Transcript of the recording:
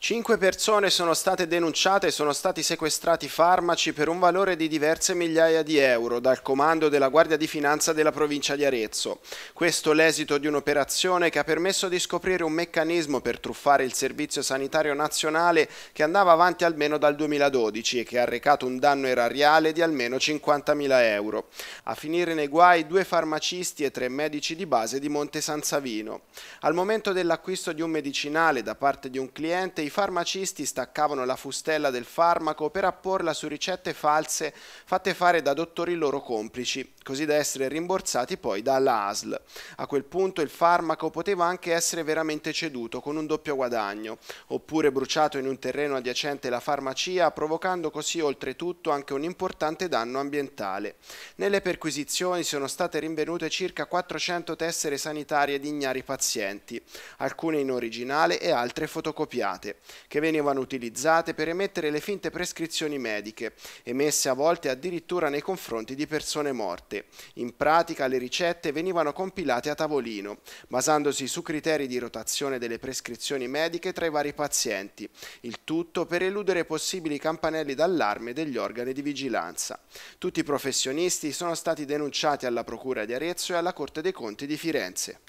Cinque persone sono state denunciate e sono stati sequestrati farmaci per un valore di diverse migliaia di euro dal comando della Guardia di Finanza della provincia di Arezzo. Questo l'esito di un'operazione che ha permesso di scoprire un meccanismo per truffare il Servizio Sanitario Nazionale che andava avanti almeno dal 2012 e che ha recato un danno erariale di almeno 50.000 euro. A finire nei guai due farmacisti e tre medici di base di Monte San Savino. Al momento dell'acquisto di un medicinale da parte di un cliente, i farmacisti staccavano la fustella del farmaco per apporla su ricette false fatte fare da dottori loro complici così da essere rimborsati poi dalla ASL. A quel punto il farmaco poteva anche essere veramente ceduto con un doppio guadagno, oppure bruciato in un terreno adiacente la farmacia, provocando così oltretutto anche un importante danno ambientale. Nelle perquisizioni sono state rinvenute circa 400 tessere sanitarie di ignari pazienti, alcune in originale e altre fotocopiate, che venivano utilizzate per emettere le finte prescrizioni mediche, emesse a volte addirittura nei confronti di persone morte ricette. In pratica le ricette venivano compilate a tavolino, basandosi su criteri di rotazione delle prescrizioni mediche tra i vari pazienti, il tutto per eludere possibili campanelli d'allarme degli organi di vigilanza. Tutti i professionisti sono stati denunciati alla Procura di Arezzo e alla Corte dei Conti di Firenze.